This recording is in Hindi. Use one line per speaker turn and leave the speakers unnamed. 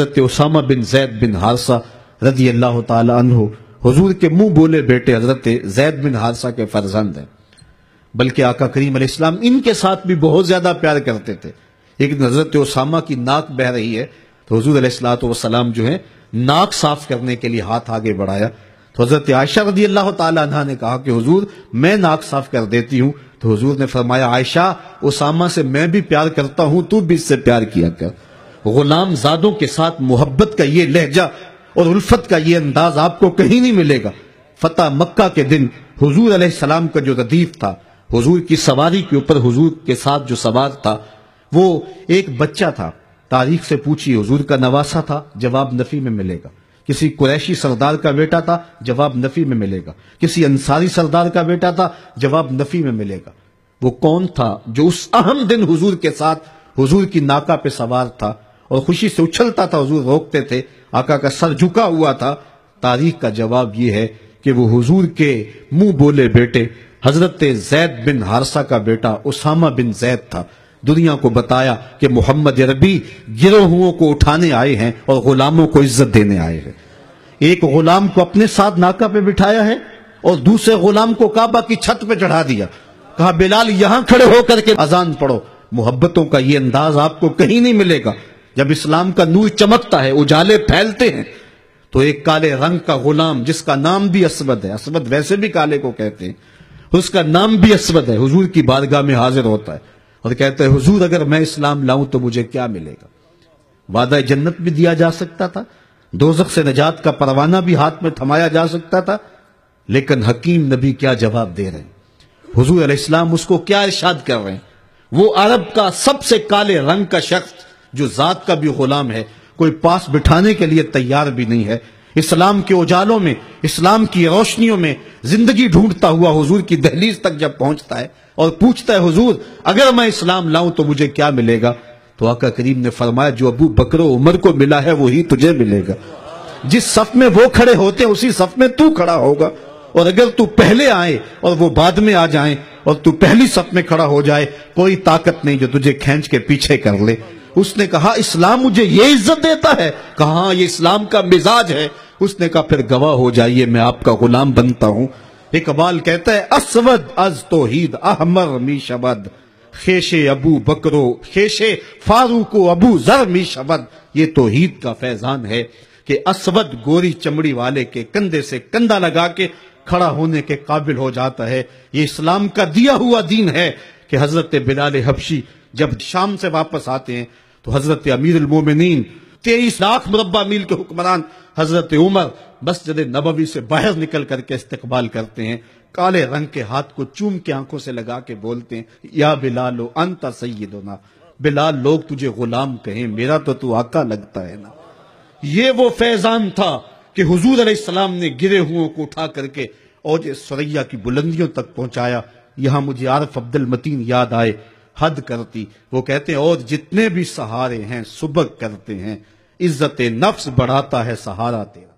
हजरत उसामा बिन जैद बिन हारसा रजी अल्लाह तु हजूर के मुंह बोले बेटे हजरत जैद बिन हारसा के फर्जंद हैं बल्कि आका करीम इस्लाम इनके साथ भी बहुत ज्यादा प्यार करते थे एक दिन हजरत उसामा की नाक बह रही है तो हजूर असलाम जो है नाक साफ करने के लिए हाथ आगे बढ़ाया तो हजरत आयशा रजी अल्लाह तह ने कहा कि हजूर मैं नाक साफ कर देती हूँ तो हजूर ने फरमाया आयशा उसामा से मैं भी प्यार करता हूँ तू भी इससे प्यार किया कर गुलाम जादों के साथ मोहब्बत का ये लहजा और उल्फत का ये अंदाज आपको कहीं नहीं मिलेगा फतेह मक्का के दिन हजूर सलाम का जो रदीफ था हुजूर की सवारी के ऊपर हुजूर के साथ जो सवार था वो एक बच्चा था तारीख से पूछी हुजूर का नवासा था जवाब नफी में मिलेगा किसी कुरैशी सरदार का बेटा था जवाब नफी में मिलेगा किसी अंसारी सरदार का बेटा था जवाब नफी में मिलेगा वो कौन था जो उस अहम दिन हुजूर के साथ हुजूर की नाका पे सवार था और खुशी से उछलता था हजूर रोकते थे आका का सर झुका हुआ था तारीख का जवाब यह है कि वो हजूर के मुंह बोले बेटे हजरत जैद बिन हारसा का बेटा उसामा बिन जैद था दुनिया को बताया कि मोहम्मद अरबी गिरोहों को उठाने आए हैं और गुलामों को इज्जत देने आए हैं एक गुलाम को अपने साथ नाका पे बिठाया है और दूसरे गुलाम को काबा की छत पे चढ़ा दिया कहा बिलाल यहां खड़े होकर के अजान पढ़ो मोहब्बतों का ये अंदाज आपको कहीं नहीं मिलेगा जब इस्लाम का नूर चमकता है उजाले फैलते हैं तो एक काले रंग का गुलाम जिसका नाम भी असमद है असबद वैसे भी काले को कहते हैं उसका नाम भी असमद है हुजूर की बारगाह में हाजिर होता है और कहते हैं हुजूर अगर मैं इस्लाम लाऊं तो मुझे क्या मिलेगा वादा जन्नत भी दिया जा सकता था दोजख से नजात का परवाना भी हाथ में थमाया जा सकता था लेकिन हकीम नबी क्या जवाब दे रहे हैं हुजूर इस्लाम उसको क्या इर्शाद कर रहे हैं वो अरब का सबसे काले रंग का शख्स जो जात का भी गुलाम है कोई पास बिठाने के लिए तैयार भी नहीं है इस्लाम के उजालों में इस्लाम की रोशनियों में जिंदगी ढूंढता हुआ हुजूर की दहलीज तक जब पहुंचता है और पूछता है हुजूर अगर मैं इस्लाम लाऊं तो मुझे क्या मिलेगा तो आका करीम ने फरमाया जो अबू बकर उमर को मिला है वही तुझे मिलेगा जिस सफ में वो खड़े होते हैं उसी सफ में तू खड़ा होगा और अगर तू पहले आए और वो बाद में आ जाए और तू पहली सफ में खड़ा हो जाए कोई ताकत नहीं जो तुझे खेच के पीछे कर ले उसने कहा इस्लाम मुझे ये इज्जत देता है कहा हाँ, ये इस्लाम का मिजाज है उसने कहा फिर गवाह हो जाइए मैं आपका गुलाम बनता हूं इकबाल कहता है असवद अज तोहीद अहमर मी शबद खेशे अबू बकरो खेशे फारूक अबू जर मी शबद ये तोहीद का फैजान है कि असवद गोरी चमड़ी वाले के कंधे से कंधा लगा के खड़ा होने के काबिल हो जाता है ये इस्लाम का दिया हुआ दीन है कि हजरत बिलाल हबशी जब शाम से वापस आते हैं तो हजरत अमीर उलमोमिन तेईस लाख मुरबा मील के हुक्मरान हजरत उमर मस्जिद नबवी से बाहर निकल करके इस्तेबाल करते हैं काले रंग के हाथ को चूम के आंखों से लगा के बोलते हैं या बिलालो सही सैद होना बिलाल लोग तुझे गुलाम कहें मेरा तो तू आका लगता है ना ये वो फैजान था कि हजूर अलैहिस्सलाम ने गिरे हुओं को उठा करके औज सरैया की बुलंदियों तक पहुंचाया यहां मुझे आरफ अब्दुल मतीन याद आए हद करती वो कहते हैं और जितने भी सहारे हैं सुबह करते हैं इज्जत नफ्स बढ़ाता है सहारा तेरा